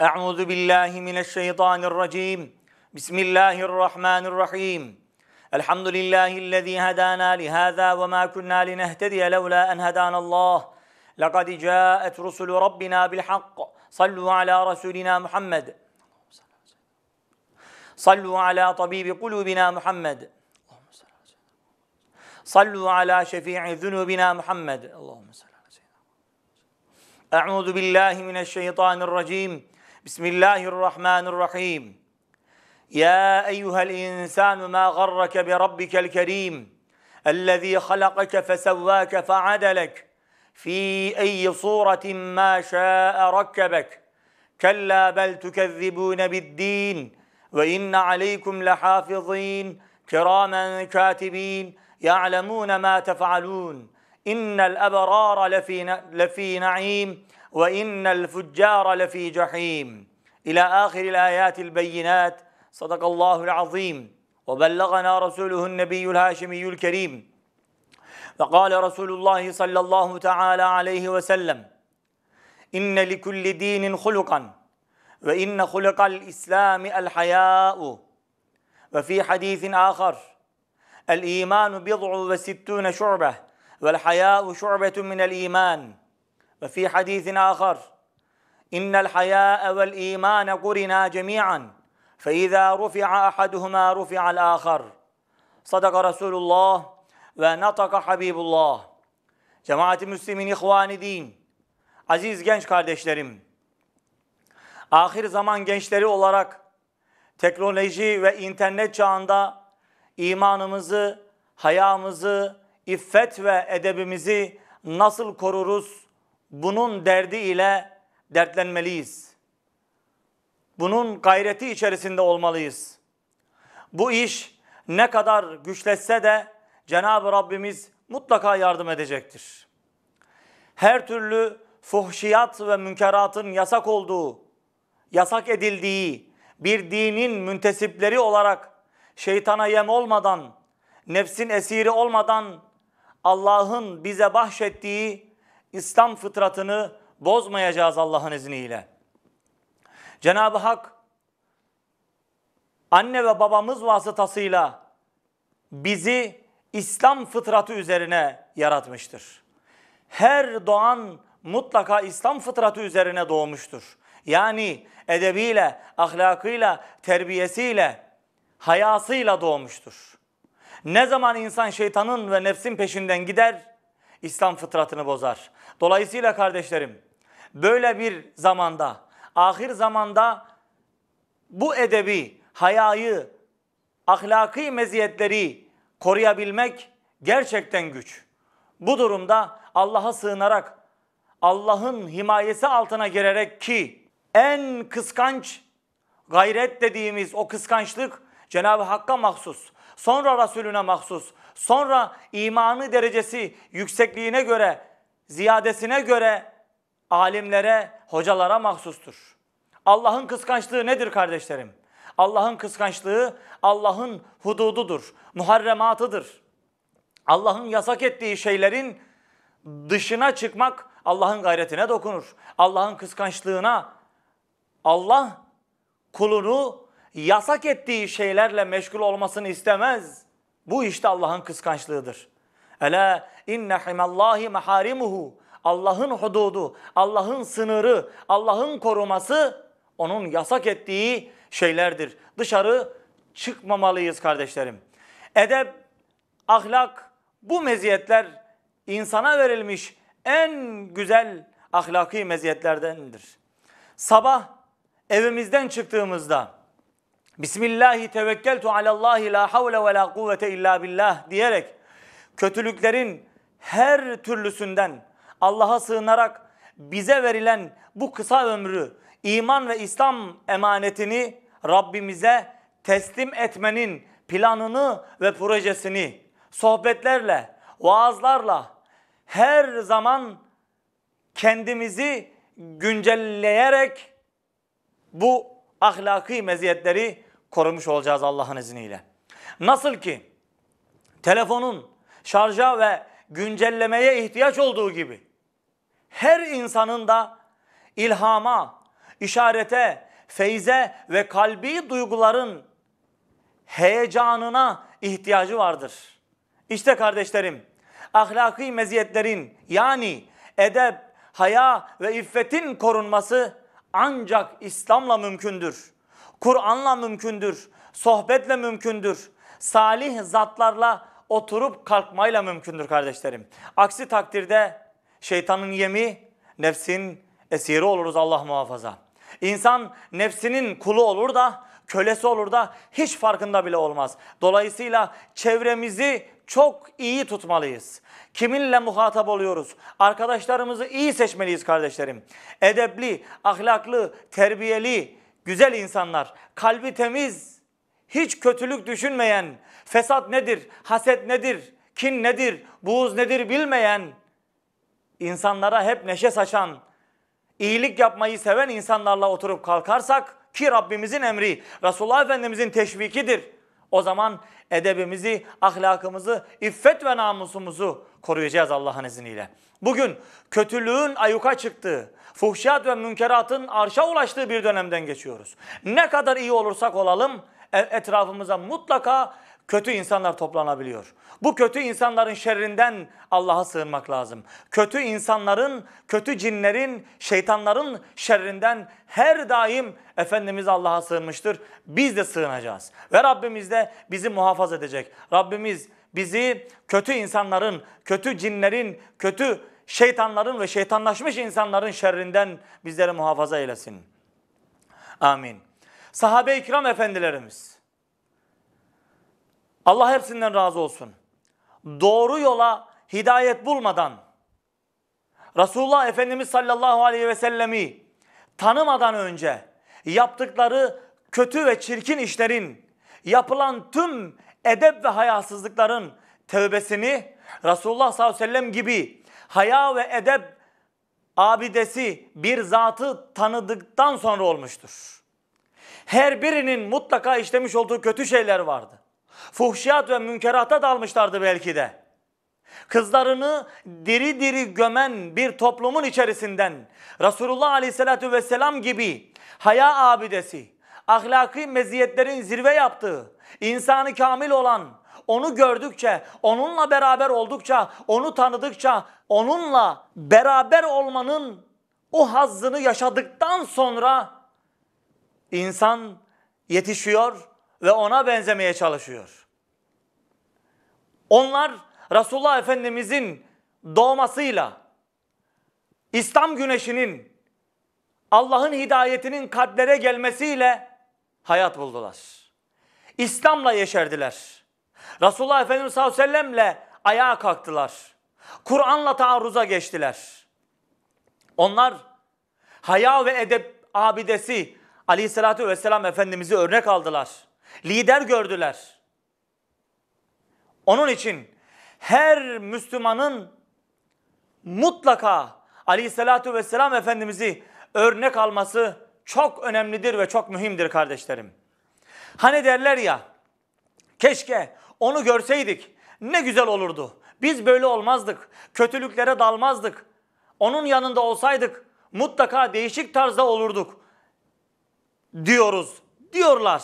أعوذ بالله من الشيطان الرجيم بسم الله الرحمن الرحيم الحمد لله الذي هدانا لهذا وما كنا لنهتدي لولا أن هدانا الله لقد جاءت رسل ربنا بالحق صلوا على رسولنا محمد صلوا على طبيب قلوبنا محمد صلوا على شفيع ذنوبنا محمد اللهم صل على سيدنا أعوذ بالله من الشيطان الرجيم بسم الله الرحمن الرحيم يا ايها الانسان ما غرك بربك الكريم الذي خلقك فسواك فعدلك في اي صوره ما شاء ركبك كلا بل تكذبون بالدين وان عليكم لحافظين كراما كاتبين يعلمون ما تفعلون ان الابرار لفي لفي نعيم وإن الفجار لفي جحيم إلى آخر الآيات البينات صدق الله العظيم وبلغنا رسوله النبي الهاشمي الكريم فقال رسول الله صلى الله تعالى عليه وسلم إن لكل دين خلقا وإن خلق الإسلام الحياء وفي حديث آخر الإيمان بضع وستون شعبة والحياء شعبة من الإيمان وفي حديث آخر إن الحياء والإيمان قرنا جميعا فإذا رفع أحدهما رفع الآخر صدق رسول الله ونطق حبيب الله Cemaati Müslümin İhvan-ı Din Aziz genç kardeşlerim Ahir zaman gençleri olarak teknoloji ve internet çağında imanımızı, hayamızı, iffet ve edebimizi nasıl koruruz? bunun derdi ile dertlenmeliyiz. Bunun gayreti içerisinde olmalıyız. Bu iş ne kadar güçletse de Cenab-ı Rabbimiz mutlaka yardım edecektir. Her türlü fuhşiyat ve münkeratın yasak olduğu, yasak edildiği bir dinin müntesipleri olarak şeytana yem olmadan, nefsin esiri olmadan Allah'ın bize bahşettiği İslam fıtratını bozmayacağız Allah'ın izniyle. Cenab-ı Hak anne ve babamız vasıtasıyla bizi İslam fıtratı üzerine yaratmıştır. Her doğan mutlaka İslam fıtratı üzerine doğmuştur. Yani edebiyle, ahlakıyla, terbiyesiyle, hayasıyla doğmuştur. Ne zaman insan şeytanın ve nefsin peşinden gider, İslam fıtratını bozar. Dolayısıyla kardeşlerim böyle bir zamanda, ahir zamanda bu edebi, hayayı, ahlaki meziyetleri koruyabilmek gerçekten güç. Bu durumda Allah'a sığınarak, Allah'ın himayesi altına girerek ki en kıskanç gayret dediğimiz o kıskançlık Cenab-ı Hakk'a mahsus, sonra Resulüne mahsus, Sonra imanı derecesi yüksekliğine göre, ziyadesine göre alimlere, hocalara mahsustur. Allah'ın kıskançlığı nedir kardeşlerim? Allah'ın kıskançlığı Allah'ın hudududur, muharrematıdır. Allah'ın yasak ettiği şeylerin dışına çıkmak Allah'ın gayretine dokunur. Allah'ın kıskançlığına Allah kulunu yasak ettiği şeylerle meşgul olmasını istemez. Bu işte Allah'ın kıskançlığıdır. Ela inne himallahi maharimuhu. Allah'ın hududu, Allah'ın sınırı, Allah'ın koruması onun yasak ettiği şeylerdir. Dışarı çıkmamalıyız kardeşlerim. Edep, ahlak bu meziyetler insana verilmiş en güzel ahlaki meziyetlerdendir. Sabah evimizden çıktığımızda Bismillahi tevekkeltu alallahi la havle ve la kuvvete illa billah diyerek kötülüklerin her türlüsünden Allah'a sığınarak bize verilen bu kısa ömrü iman ve İslam emanetini Rabbimize teslim etmenin planını ve projesini sohbetlerle, vaazlarla her zaman kendimizi güncelleyerek bu ahlaki meziyetleri korumuş olacağız Allah'ın izniyle. Nasıl ki telefonun şarja ve güncellemeye ihtiyaç olduğu gibi her insanın da ilhama, işarete, feyze ve kalbi duyguların heyecanına ihtiyacı vardır. İşte kardeşlerim, ahlaki meziyetlerin yani edep, haya ve iffetin korunması ancak İslam'la mümkündür. Kur'an'la mümkündür, sohbetle mümkündür, salih zatlarla oturup kalkmayla mümkündür kardeşlerim. Aksi takdirde şeytanın yemi nefsin esiri oluruz Allah muhafaza. İnsan nefsinin kulu olur da kölesi olur da hiç farkında bile olmaz. Dolayısıyla çevremizi çok iyi tutmalıyız. Kiminle muhatap oluyoruz? Arkadaşlarımızı iyi seçmeliyiz kardeşlerim. Edepli, ahlaklı, terbiyeli, güzel insanlar, kalbi temiz, hiç kötülük düşünmeyen, fesat nedir, haset nedir, kin nedir, buğuz nedir bilmeyen, insanlara hep neşe saçan, iyilik yapmayı seven insanlarla oturup kalkarsak ki Rabbimizin emri, Resulullah Efendimizin teşvikidir. O zaman edebimizi, ahlakımızı, iffet ve namusumuzu koruyacağız Allah'ın izniyle. Bugün kötülüğün ayuka çıktığı, fuhşiyat ve münkeratın arşa ulaştığı bir dönemden geçiyoruz. Ne kadar iyi olursak olalım e, etrafımıza mutlaka kötü insanlar toplanabiliyor. Bu kötü insanların şerrinden Allah'a sığınmak lazım. Kötü insanların, kötü cinlerin, şeytanların şerrinden her daim Efendimiz Allah'a sığınmıştır. Biz de sığınacağız. Ve Rabbimiz de bizi muhafaza edecek. Rabbimiz bizi kötü insanların, kötü cinlerin, kötü şeytanların ve şeytanlaşmış insanların şerrinden bizleri muhafaza eylesin. Amin. Sahabe-i kiram efendilerimiz Allah hepsinden razı olsun. Doğru yola hidayet bulmadan, Resulullah Efendimiz sallallahu aleyhi ve sellemi tanımadan önce yaptıkları kötü ve çirkin işlerin, yapılan tüm edep ve hayasızlıkların tevbesini Resulullah sallallahu aleyhi ve sellem gibi haya ve edep abidesi bir zatı tanıdıktan sonra olmuştur. Her birinin mutlaka işlemiş olduğu kötü şeyler vardı. Fuhşiyat ve münkerata dalmışlardı belki de. Kızlarını diri diri gömen bir toplumun içerisinden Resulullah Aleyhisselatü Vesselam gibi haya abidesi, ahlaki meziyetlerin zirve yaptığı, insanı kamil olan, onu gördükçe, onunla beraber oldukça, onu tanıdıkça, onunla beraber olmanın o hazzını yaşadıktan sonra insan yetişiyor ve ona benzemeye çalışıyor. Onlar Resulullah Efendimizin doğmasıyla İslam güneşinin Allah'ın hidayetinin kalplere gelmesiyle hayat buldular. İslam'la yeşerdiler. Resulullah Efendimiz sallallahu aleyhi ve sellem'le ayağa kalktılar. Kur'an'la taarruza geçtiler. Onlar haya ve edep abidesi Ali sallallahu aleyhi ve vesselam Efendimiz'i örnek aldılar. Lider gördüler. Onun için her Müslümanın mutlaka aleyhissalatü vesselam Efendimiz'i örnek alması çok önemlidir ve çok mühimdir kardeşlerim. Hani derler ya keşke onu görseydik ne güzel olurdu. Biz böyle olmazdık. Kötülüklere dalmazdık. Onun yanında olsaydık mutlaka değişik tarzda olurduk diyoruz. Diyorlar.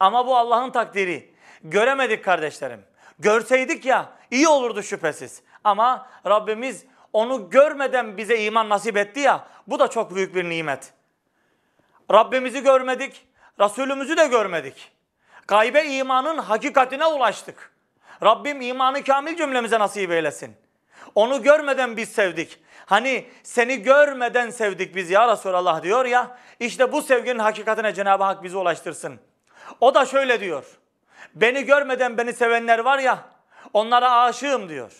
Ama bu Allah'ın takdiri. Göremedik kardeşlerim. Görseydik ya iyi olurdu şüphesiz. Ama Rabbimiz onu görmeden bize iman nasip etti ya bu da çok büyük bir nimet. Rabbimizi görmedik, Resulümüzü de görmedik. Gaybe imanın hakikatine ulaştık. Rabbim imanı kamil cümlemize nasip eylesin. Onu görmeden biz sevdik. Hani seni görmeden sevdik biz ya Resulallah diyor ya. İşte bu sevginin hakikatine Cenab-ı Hak bizi ulaştırsın. O da şöyle diyor. Beni görmeden beni sevenler var ya onlara aşığım diyor.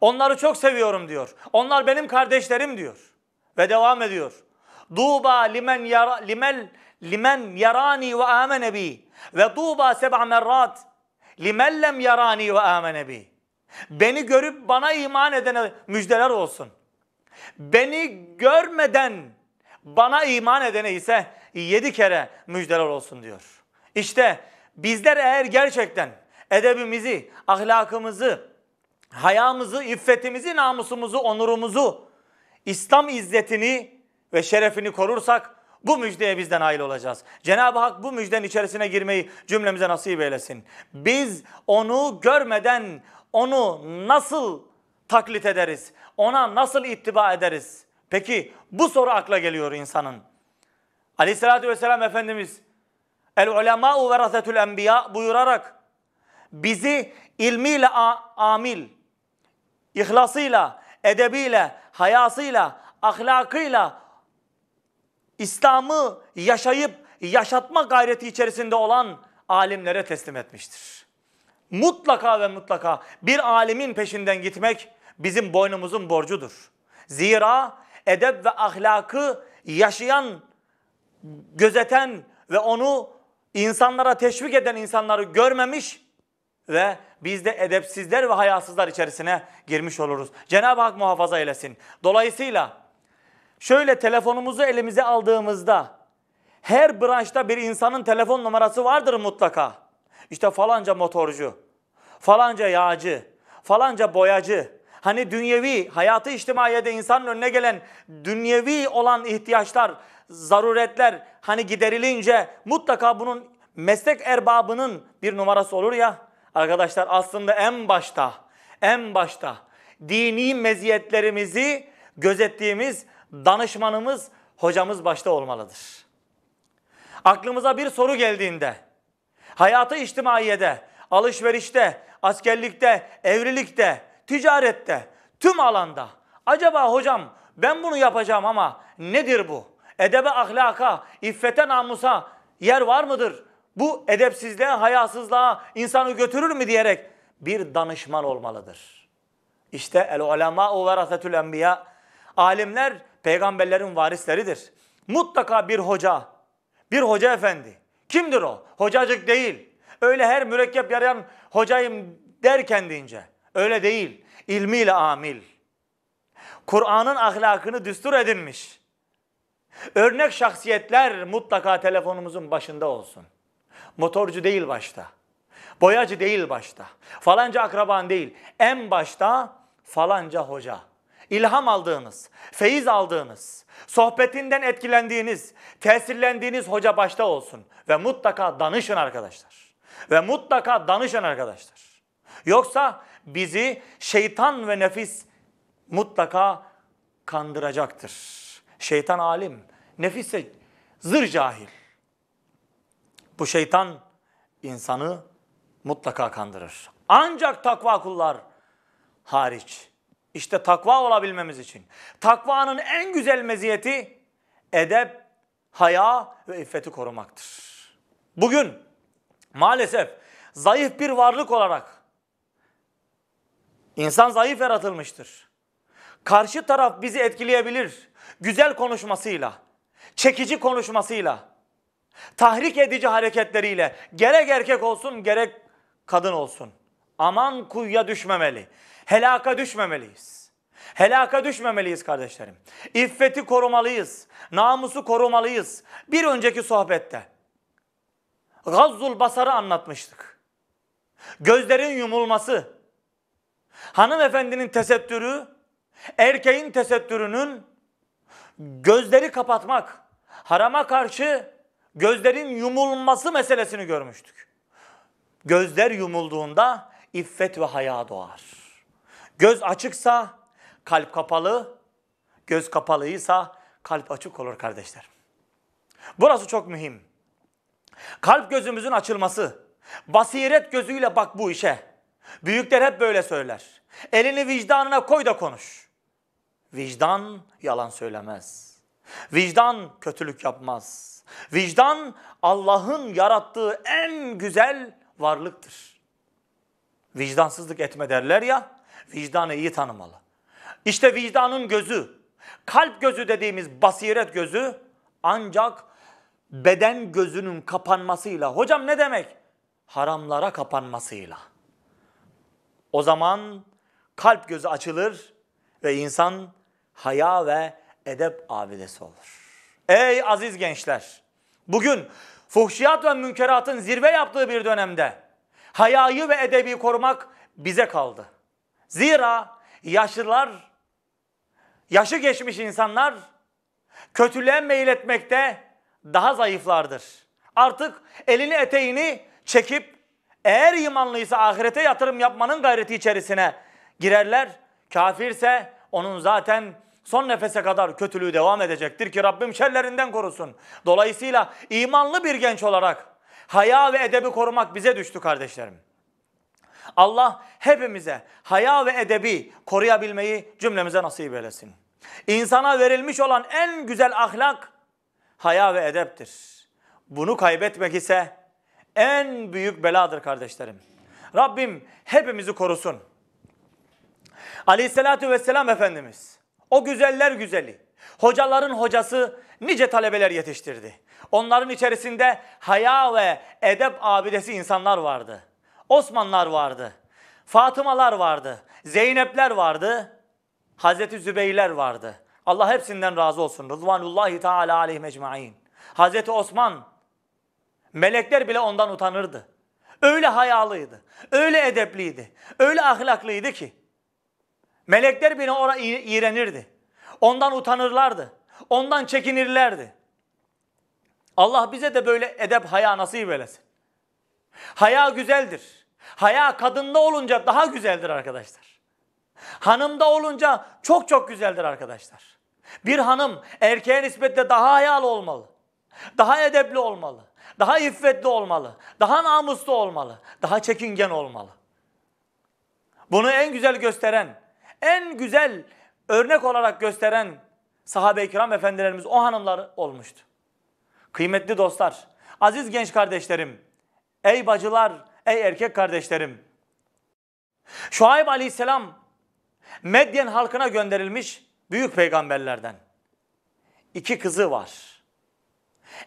Onları çok seviyorum diyor. Onlar benim kardeşlerim diyor. Ve devam ediyor. Duba limen yara, limel limen yarani ve amene bi ve duba seb'a merrat limen lem yarani ve amene bi. Beni görüp bana iman edene müjdeler olsun. Beni görmeden bana iman edene ise yedi kere müjdeler olsun diyor. İşte bizler eğer gerçekten edebimizi, ahlakımızı, hayamızı, iffetimizi, namusumuzu, onurumuzu, İslam izzetini ve şerefini korursak bu müjdeye bizden nail olacağız. Cenab-ı Hak bu müjdenin içerisine girmeyi cümlemize nasip eylesin. Biz onu görmeden onu nasıl taklit ederiz? Ona nasıl ittiba ederiz? Peki bu soru akla geliyor insanın. Aleyhissalatü vesselam Efendimiz El ulemâ'u verasetül enbiya buyurarak bizi ilmiyle amil, ihlasıyla, edebiyle, hayasıyla, ahlakıyla İslam'ı yaşayıp yaşatma gayreti içerisinde olan alimlere teslim etmiştir. Mutlaka ve mutlaka bir alimin peşinden gitmek bizim boynumuzun borcudur. Zira edep ve ahlakı yaşayan, gözeten ve onu insanlara teşvik eden insanları görmemiş ve biz de edepsizler ve hayasızlar içerisine girmiş oluruz. Cenab-ı Hak muhafaza eylesin. Dolayısıyla şöyle telefonumuzu elimize aldığımızda her branşta bir insanın telefon numarası vardır mutlaka. İşte falanca motorcu, falanca yağcı, falanca boyacı. Hani dünyevi, hayatı içtimaiyede insanın önüne gelen dünyevi olan ihtiyaçlar zaruretler hani giderilince mutlaka bunun meslek erbabının bir numarası olur ya. Arkadaşlar aslında en başta, en başta dini meziyetlerimizi gözettiğimiz danışmanımız, hocamız başta olmalıdır. Aklımıza bir soru geldiğinde, hayatı içtimaiyede, alışverişte, askerlikte, evlilikte, ticarette, tüm alanda acaba hocam ben bunu yapacağım ama nedir bu? edebe ahlaka, iffete namusa yer var mıdır? Bu edepsizliğe, hayasızlığa insanı götürür mü diyerek bir danışman olmalıdır. İşte el ulema ve verasetül enbiya. Alimler peygamberlerin varisleridir. Mutlaka bir hoca, bir hoca efendi. Kimdir o? Hocacık değil. Öyle her mürekkep yarayan hocayım der kendince. Öyle değil. İlmiyle amil. Kur'an'ın ahlakını düstur edinmiş. Örnek şahsiyetler mutlaka telefonumuzun başında olsun. Motorcu değil başta. Boyacı değil başta. Falanca akraban değil. En başta falanca hoca. İlham aldığınız, feyiz aldığınız, sohbetinden etkilendiğiniz, tesirlendiğiniz hoca başta olsun. Ve mutlaka danışın arkadaşlar. Ve mutlaka danışın arkadaşlar. Yoksa bizi şeytan ve nefis mutlaka kandıracaktır. Şeytan alim. nefise zır cahil. Bu şeytan insanı mutlaka kandırır. Ancak takva kullar hariç. İşte takva olabilmemiz için. Takvanın en güzel meziyeti edep, haya ve iffeti korumaktır. Bugün maalesef zayıf bir varlık olarak insan zayıf yaratılmıştır. Karşı taraf bizi etkileyebilir güzel konuşmasıyla, çekici konuşmasıyla, tahrik edici hareketleriyle gerek erkek olsun gerek kadın olsun. Aman kuyuya düşmemeli. Helaka düşmemeliyiz. Helaka düşmemeliyiz kardeşlerim. İffeti korumalıyız. Namusu korumalıyız. Bir önceki sohbette Gazzul Basar'ı anlatmıştık. Gözlerin yumulması, hanımefendinin tesettürü, erkeğin tesettürünün Gözleri kapatmak, harama karşı gözlerin yumulması meselesini görmüştük. Gözler yumulduğunda iffet ve haya doğar. Göz açıksa kalp kapalı, göz kapalıysa kalp açık olur kardeşler. Burası çok mühim. Kalp gözümüzün açılması. Basiret gözüyle bak bu işe. Büyükler hep böyle söyler. Elini vicdanına koy da konuş. Vicdan yalan söylemez. Vicdan kötülük yapmaz. Vicdan Allah'ın yarattığı en güzel varlıktır. Vicdansızlık etme derler ya, vicdanı iyi tanımalı. İşte vicdanın gözü, kalp gözü dediğimiz basiret gözü ancak beden gözünün kapanmasıyla. Hocam ne demek? Haramlara kapanmasıyla. O zaman kalp gözü açılır ve insan haya ve edep abidesi olur. Ey aziz gençler! Bugün fuhşiyat ve münkeratın zirve yaptığı bir dönemde hayayı ve edebi korumak bize kaldı. Zira yaşlılar, yaşı geçmiş insanlar kötülüğe meyletmekte daha zayıflardır. Artık elini eteğini çekip eğer imanlıysa ahirete yatırım yapmanın gayreti içerisine girerler. Kafirse onun zaten son nefese kadar kötülüğü devam edecektir ki Rabbim şerlerinden korusun. Dolayısıyla imanlı bir genç olarak haya ve edebi korumak bize düştü kardeşlerim. Allah hepimize haya ve edebi koruyabilmeyi cümlemize nasip eylesin. İnsana verilmiş olan en güzel ahlak haya ve edeptir. Bunu kaybetmek ise en büyük beladır kardeşlerim. Rabbim hepimizi korusun. Aleyhissalatü vesselam Efendimiz o güzeller güzeli, hocaların hocası nice talebeler yetiştirdi. Onların içerisinde haya ve edep abidesi insanlar vardı. Osmanlar vardı, Fatımalar vardı, Zeynepler vardı, Hazreti Zübeyler vardı. Allah hepsinden razı olsun. Rızvanullahi Teala aleyhi mecmain. Hazreti Osman, melekler bile ondan utanırdı. Öyle hayalıydı, öyle edepliydi, öyle ahlaklıydı ki Melekler beni ona iğrenirdi. Ondan utanırlardı. Ondan çekinirlerdi. Allah bize de böyle edep haya nasip eylesin. Haya güzeldir. Haya kadında olunca daha güzeldir arkadaşlar. Hanımda olunca çok çok güzeldir arkadaşlar. Bir hanım erkeğe nispetle daha hayalı olmalı. Daha edepli olmalı. Daha iffetli olmalı. Daha namuslu olmalı. Daha çekingen olmalı. Bunu en güzel gösteren, en güzel örnek olarak gösteren sahabe-i kiram efendilerimiz o hanımlar olmuştu. Kıymetli dostlar, aziz genç kardeşlerim, ey bacılar, ey erkek kardeşlerim. Şuayb aleyhisselam Medyen halkına gönderilmiş büyük peygamberlerden. İki kızı var.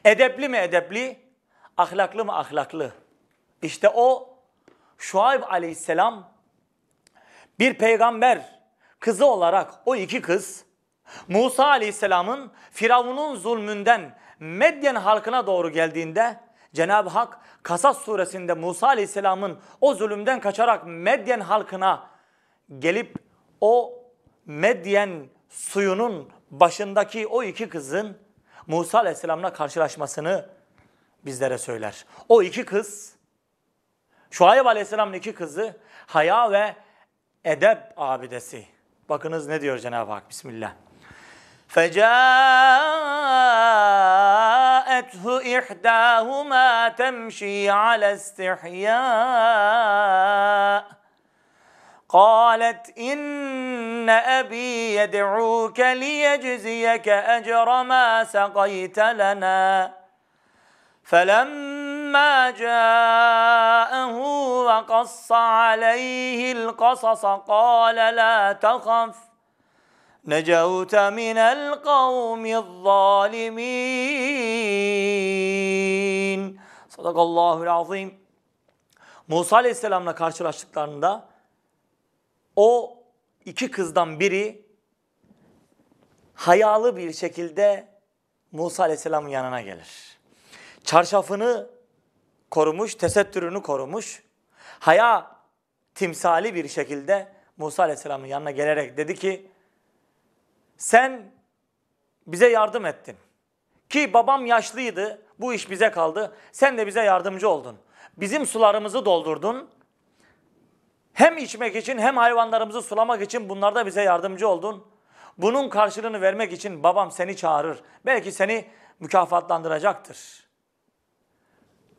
Edepli mi edepli, ahlaklı mı ahlaklı. İşte o Şuayb aleyhisselam bir peygamber kızı olarak o iki kız Musa Aleyhisselam'ın Firavun'un zulmünden Medyen halkına doğru geldiğinde Cenab-ı Hak Kasas suresinde Musa Aleyhisselam'ın o zulümden kaçarak Medyen halkına gelip o Medyen suyunun başındaki o iki kızın Musa Aleyhisselam'la karşılaşmasını bizlere söyler. O iki kız, Şuayb Aleyhisselam'ın iki kızı Haya ve Edeb abidesi. Bakınız ne diyor Cenab-ı Hak? Bismillah. فجاءته إحداهما تمشي على استحياء قالت إن أبي يدعوك ليجزيك أجر ما سقيت لنا فلما فلما جاءه وقص عليه القصص قال لا تخف نجوت من القوم الظالمين Sadakallahu azim. Musa Aleyhisselam'la karşılaştıklarında o iki kızdan biri hayalı bir şekilde Musa Aleyhisselam'ın yanına gelir. Çarşafını korumuş, tesettürünü korumuş. Haya timsali bir şekilde Musa Aleyhisselam'ın yanına gelerek dedi ki sen bize yardım ettin. Ki babam yaşlıydı, bu iş bize kaldı. Sen de bize yardımcı oldun. Bizim sularımızı doldurdun. Hem içmek için hem hayvanlarımızı sulamak için bunlarda bize yardımcı oldun. Bunun karşılığını vermek için babam seni çağırır. Belki seni mükafatlandıracaktır.''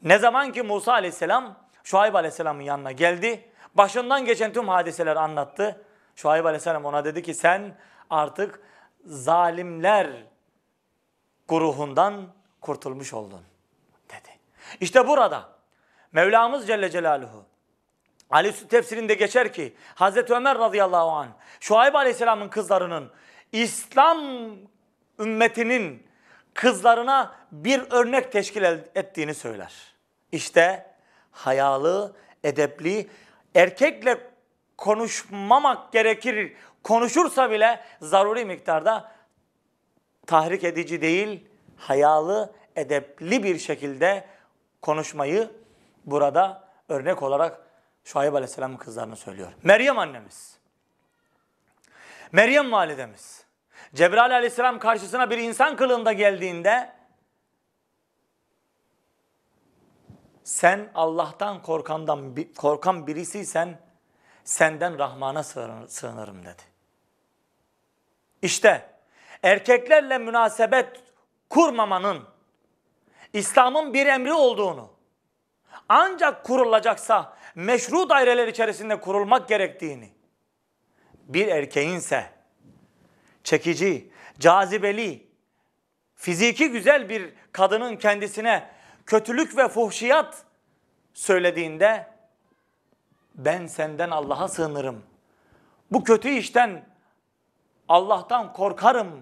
Ne zaman ki Musa aleyhisselam Şuayb aleyhisselamın yanına geldi. Başından geçen tüm hadiseler anlattı. Şuayb aleyhisselam ona dedi ki sen artık zalimler guruhundan kurtulmuş oldun dedi. İşte burada Mevlamız Celle Celaluhu Ali tefsirinde geçer ki Hazreti Ömer radıyallahu anh Şuayb aleyhisselamın kızlarının İslam ümmetinin kızlarına bir örnek teşkil ettiğini söyler. İşte hayalı, edepli, erkekle konuşmamak gerekir. Konuşursa bile zaruri miktarda tahrik edici değil, hayalı, edepli bir şekilde konuşmayı burada örnek olarak Şuayb Aleyhisselam'ın kızlarına söylüyor. Meryem annemiz, Meryem validemiz Cebrail aleyhisselam karşısına bir insan kılığında geldiğinde sen Allah'tan korkandan korkan birisiysen senden Rahman'a sığınırım dedi. İşte erkeklerle münasebet kurmamanın İslam'ın bir emri olduğunu ancak kurulacaksa meşru daireler içerisinde kurulmak gerektiğini bir erkeğinse çekici, cazibeli, fiziki güzel bir kadının kendisine kötülük ve fuhşiyat söylediğinde ben senden Allah'a sığınırım. Bu kötü işten Allah'tan korkarım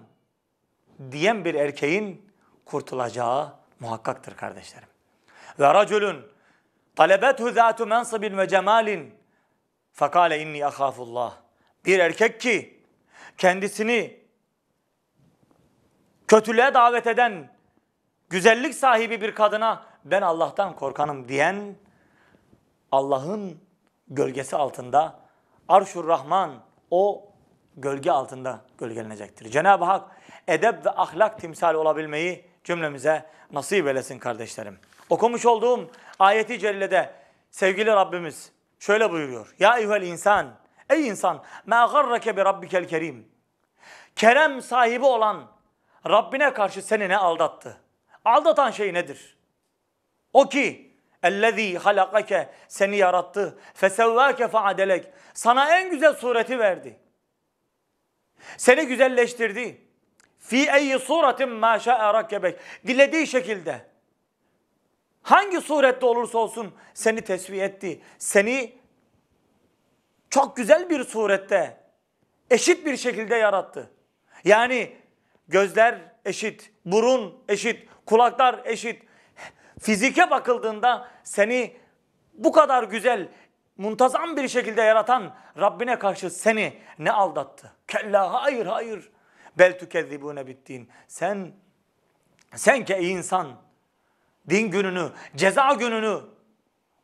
diyen bir erkeğin kurtulacağı muhakkaktır kardeşlerim. Ve racülün talebethu zâtu mensibin ve cemalin fekale inni ahafullah. Bir erkek ki kendisini kötülüğe davet eden, güzellik sahibi bir kadına ben Allah'tan korkanım diyen Allah'ın gölgesi altında Arşur Rahman o gölge altında gölgelenecektir. Cenab-ı Hak edep ve ahlak timsali olabilmeyi cümlemize nasip eylesin kardeşlerim. Okumuş olduğum ayeti cellede sevgili Rabbimiz şöyle buyuruyor. Ya eyyuhel insan Ey insan, ma garrake bi rabbikel Kerem sahibi olan Rabbine karşı seni ne aldattı? Aldatan şey nedir? O ki ellezî halakake seni yarattı. Fesevvâke faadelek. Sana en güzel sureti verdi. Seni güzelleştirdi. Fi eyyi suratin ma şa'e rakkebek. Dilediği şekilde hangi surette olursa olsun seni tesviye etti. Seni çok güzel bir surette eşit bir şekilde yarattı. Yani gözler eşit, burun eşit, kulaklar eşit. Fizike bakıldığında seni bu kadar güzel, muntazam bir şekilde yaratan Rabbine karşı seni ne aldattı? Kella hayır hayır. Bel tükezzibune bittin. Sen, sen ki insan din gününü, ceza gününü,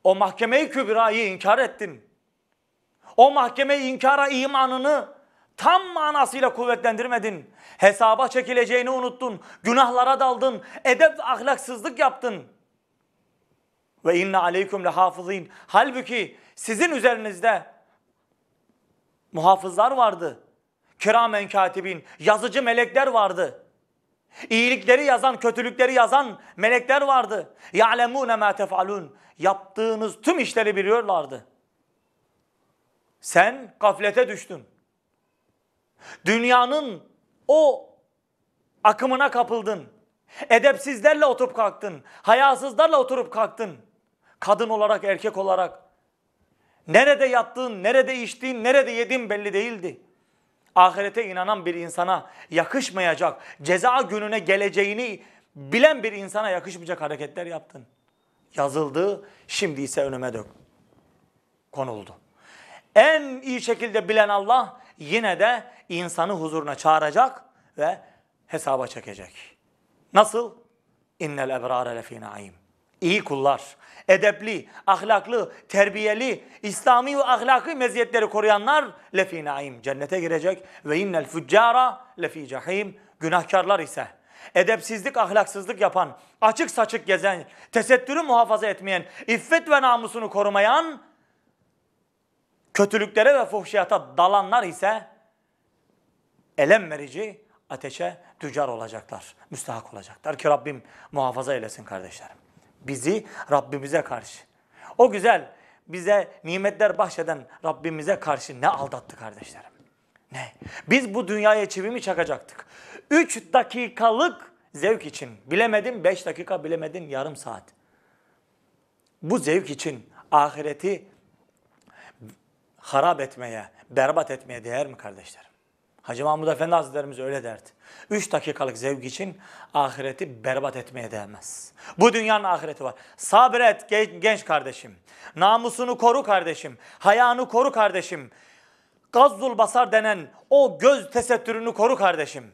o mahkemeyi kübrayı inkar ettin. O mahkeme inkara imanını tam manasıyla kuvvetlendirmedin. Hesaba çekileceğini unuttun. Günahlara daldın. Edep ve ahlaksızlık yaptın. Ve inna aleyküm lehafızin. Halbuki sizin üzerinizde muhafızlar vardı. Kiramen katibin, yazıcı melekler vardı. İyilikleri yazan, kötülükleri yazan melekler vardı. يَعْلَمُونَ مَا تَفْعَلُونَ Yaptığınız tüm işleri biliyorlardı. Sen gaflete düştün. Dünyanın o akımına kapıldın. Edepsizlerle oturup kalktın. Hayasızlarla oturup kalktın. Kadın olarak, erkek olarak. Nerede yattın, nerede içtin, nerede yedin belli değildi. Ahirete inanan bir insana yakışmayacak, ceza gününe geleceğini bilen bir insana yakışmayacak hareketler yaptın. Yazıldı, şimdi ise önüme dök. Konuldu en iyi şekilde bilen Allah yine de insanı huzuruna çağıracak ve hesaba çekecek. Nasıl? İnnel ebrare lefî naim. İyi kullar, edepli, ahlaklı, terbiyeli, İslami ve ahlaki meziyetleri koruyanlar lefî naim. Cennete girecek ve innel füccâra lefî cahim. Günahkarlar ise edepsizlik, ahlaksızlık yapan, açık saçık gezen, tesettürü muhafaza etmeyen, iffet ve namusunu korumayan kötülüklere ve fuhşiyata dalanlar ise elem verici ateşe tüccar olacaklar. Müstahak olacaklar ki Rabbim muhafaza eylesin kardeşlerim. Bizi Rabbimize karşı. O güzel bize nimetler bahşeden Rabbimize karşı ne aldattı kardeşlerim. Ne? Biz bu dünyaya çivimi çakacaktık. Üç dakikalık zevk için. Bilemedin beş dakika bilemedin yarım saat. Bu zevk için ahireti harap etmeye, berbat etmeye değer mi kardeşlerim? Hacı Mahmud Efendi Hazretlerimiz öyle derdi. Üç dakikalık zevk için ahireti berbat etmeye değmez. Bu dünyanın ahireti var. Sabret genç kardeşim. Namusunu koru kardeşim. Hayanı koru kardeşim. gazdul basar denen o göz tesettürünü koru kardeşim.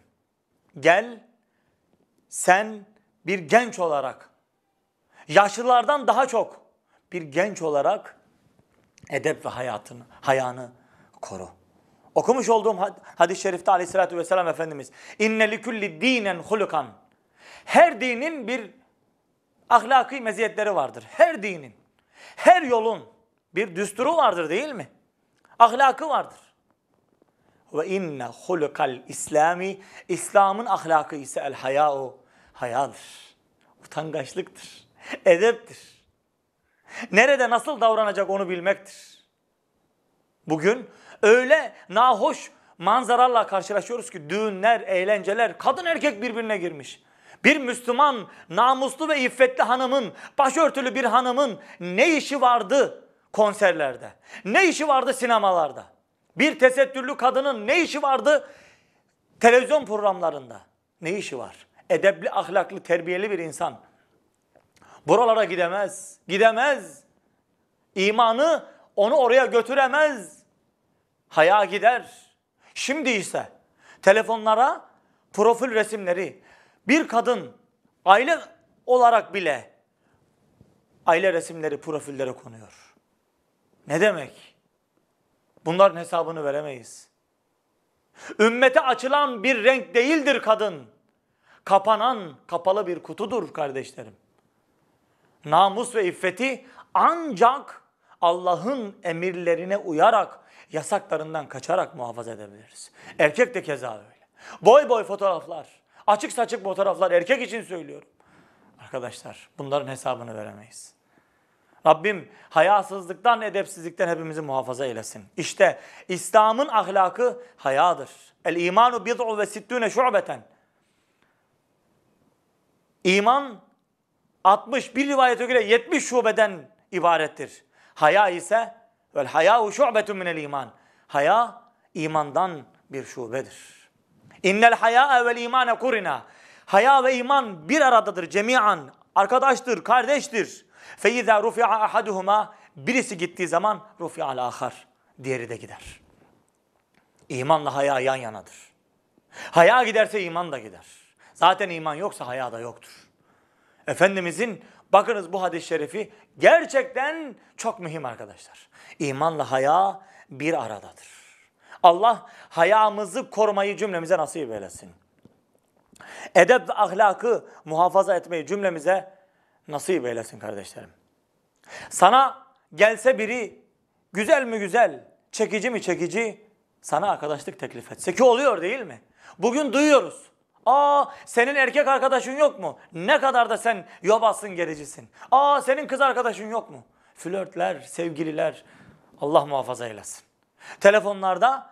Gel sen bir genç olarak yaşlılardan daha çok bir genç olarak edep ve hayatını, hayanı koru. Okumuş olduğum hadis-i şerifte aleyhissalatü vesselam Efendimiz inne likulli dinen hulukan her dinin bir ahlaki meziyetleri vardır. Her dinin, her yolun bir düsturu vardır değil mi? Ahlakı vardır. Ve inne hulukal İslami İslam'ın ahlakı ise el haya'u hayadır. Utangaçlıktır, edeptir. Nerede nasıl davranacak onu bilmektir. Bugün öyle nahoş manzaralarla karşılaşıyoruz ki düğünler, eğlenceler, kadın erkek birbirine girmiş. Bir Müslüman, namuslu ve iffetli hanımın, başörtülü bir hanımın ne işi vardı konserlerde? Ne işi vardı sinemalarda? Bir tesettürlü kadının ne işi vardı televizyon programlarında? Ne işi var? Edepli, ahlaklı, terbiyeli bir insan Buralara gidemez. Gidemez. İmanı onu oraya götüremez. Haya gider. Şimdi ise telefonlara profil resimleri bir kadın aile olarak bile aile resimleri profillere konuyor. Ne demek? Bunların hesabını veremeyiz. Ümmete açılan bir renk değildir kadın. Kapanan, kapalı bir kutudur kardeşlerim namus ve iffeti ancak Allah'ın emirlerine uyarak, yasaklarından kaçarak muhafaza edebiliriz. Erkek de keza öyle. Boy boy fotoğraflar, açık saçık fotoğraflar erkek için söylüyorum. Arkadaşlar bunların hesabını veremeyiz. Rabbim hayasızlıktan, edepsizlikten hepimizi muhafaza eylesin. İşte İslam'ın ahlakı hayadır. El imanu bid'u ve sittune şu'beten. İman 61 bir rivayete göre 70 şubeden ibarettir. Haya ise vel hayâhu şu'betun minel iman. Haya imandan bir şubedir. İnnel haya vel imane kurina. Haya ve iman bir aradadır cemiyan. Arkadaştır, kardeştir. Feyza rufi'a ahaduhuma birisi gittiği zaman rufi'al ahar. Diğeri de gider. İmanla haya yan yanadır. Haya giderse iman da gider. Zaten iman yoksa haya da yoktur. Efendimizin bakınız bu hadis-i şerifi gerçekten çok mühim arkadaşlar. İmanla haya bir aradadır. Allah hayamızı korumayı cümlemize nasip eylesin. Edep ve ahlakı muhafaza etmeyi cümlemize nasip eylesin kardeşlerim. Sana gelse biri güzel mi güzel, çekici mi çekici sana arkadaşlık teklif etse ki oluyor değil mi? Bugün duyuyoruz. Aa senin erkek arkadaşın yok mu? Ne kadar da sen yobasın gericisin. Aa senin kız arkadaşın yok mu? Flörtler, sevgililer Allah muhafaza eylesin. Telefonlarda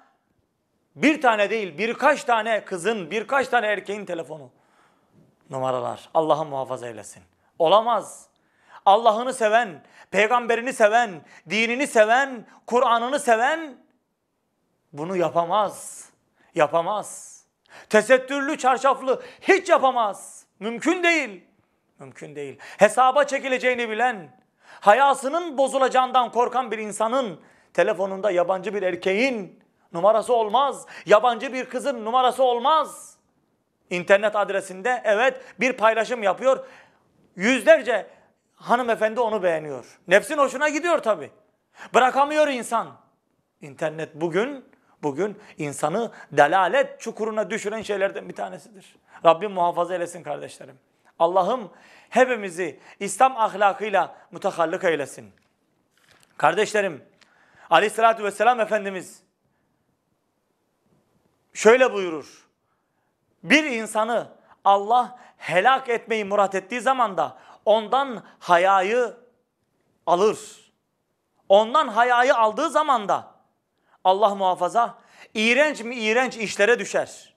bir tane değil birkaç tane kızın birkaç tane erkeğin telefonu numaralar. Allah muhafaza eylesin. Olamaz. Allah'ını seven, peygamberini seven, dinini seven, Kur'an'ını seven bunu yapamaz. Yapamaz. Tesettürlü, çarşaflı hiç yapamaz. Mümkün değil. Mümkün değil. Hesaba çekileceğini bilen, hayasının bozulacağından korkan bir insanın telefonunda yabancı bir erkeğin numarası olmaz. Yabancı bir kızın numarası olmaz. İnternet adresinde evet bir paylaşım yapıyor. Yüzlerce hanımefendi onu beğeniyor. Nefsin hoşuna gidiyor tabi. Bırakamıyor insan. İnternet bugün bugün insanı delalet çukuruna düşüren şeylerden bir tanesidir. Rabbim muhafaza eylesin kardeşlerim. Allah'ım hepimizi İslam ahlakıyla mutahallık eylesin. Kardeşlerim aleyhissalatü vesselam Efendimiz şöyle buyurur. Bir insanı Allah helak etmeyi murat ettiği zaman da ondan hayayı alır. Ondan hayayı aldığı zaman da Allah muhafaza iğrenç mi iğrenç işlere düşer.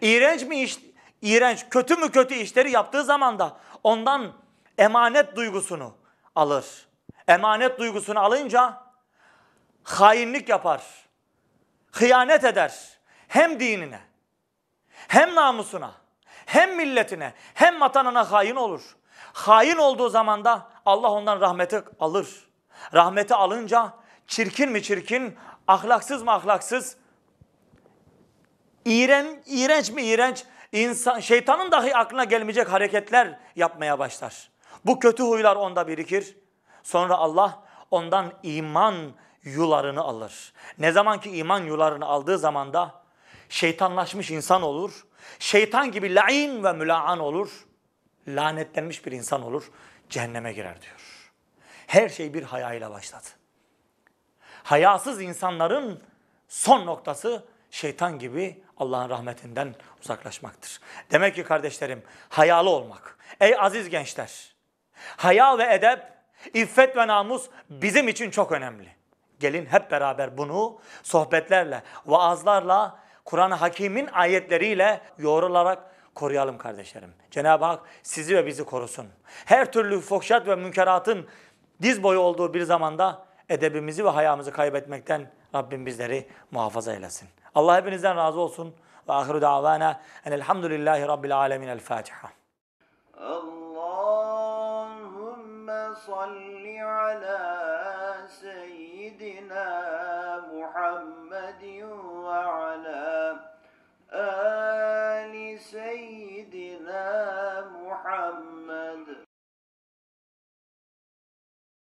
İğrenç mi iş, iğrenç, kötü mü kötü işleri yaptığı zaman da ondan emanet duygusunu alır. Emanet duygusunu alınca hainlik yapar. Hıyanet eder. Hem dinine, hem namusuna, hem milletine, hem vatanına hain olur. Hain olduğu zaman da Allah ondan rahmeti alır. Rahmeti alınca çirkin mi çirkin ahlaksız mı ahlaksız, iğren, iğrenç mi iğrenç, insan, şeytanın dahi aklına gelmeyecek hareketler yapmaya başlar. Bu kötü huylar onda birikir. Sonra Allah ondan iman yularını alır. Ne zaman ki iman yularını aldığı zaman da şeytanlaşmış insan olur. Şeytan gibi lain ve mülaan olur. Lanetlenmiş bir insan olur. Cehenneme girer diyor. Her şey bir hayayla başladı hayasız insanların son noktası şeytan gibi Allah'ın rahmetinden uzaklaşmaktır. Demek ki kardeşlerim hayalı olmak. Ey aziz gençler haya ve edep, iffet ve namus bizim için çok önemli. Gelin hep beraber bunu sohbetlerle, vaazlarla, Kur'an-ı Hakim'in ayetleriyle yoğrularak koruyalım kardeşlerim. Cenab-ı Hak sizi ve bizi korusun. Her türlü fuhşat ve münkeratın diz boyu olduğu bir zamanda edebimizi ve hayamızı kaybetmekten Rabbim bizleri muhafaza eylesin. Allah hepinizden razı olsun. Ve ahiru davana enelhamdülillahi rabbil alemin. El Fatiha. Allahümme salli ala seyyidina Muhammedin ve ala